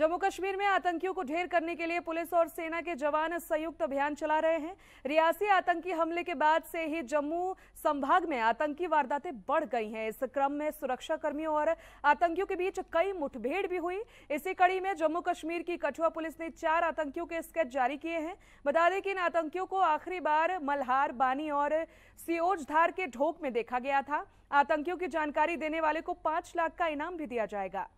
जम्मू कश्मीर में आतंकियों को ढेर करने के लिए पुलिस और सेना के जवान संयुक्त अभियान चला रहे हैं रियासी आतंकी हमले के बाद से ही जम्मू संभाग में आतंकी वारदातें बढ़ गई हैं इस क्रम में सुरक्षा कर्मियों और आतंकियों के बीच कई मुठभेड़ भी हुई इसी कड़ी में जम्मू कश्मीर की कठुआ पुलिस ने चार आतंकियों के स्केच जारी किए हैं बता दें कि इन आतंकियों को आखिरी बार मल्हार बानी और सियोज धार के ढोक में देखा गया था आतंकियों की जानकारी देने वाले को पांच लाख का इनाम भी दिया जाएगा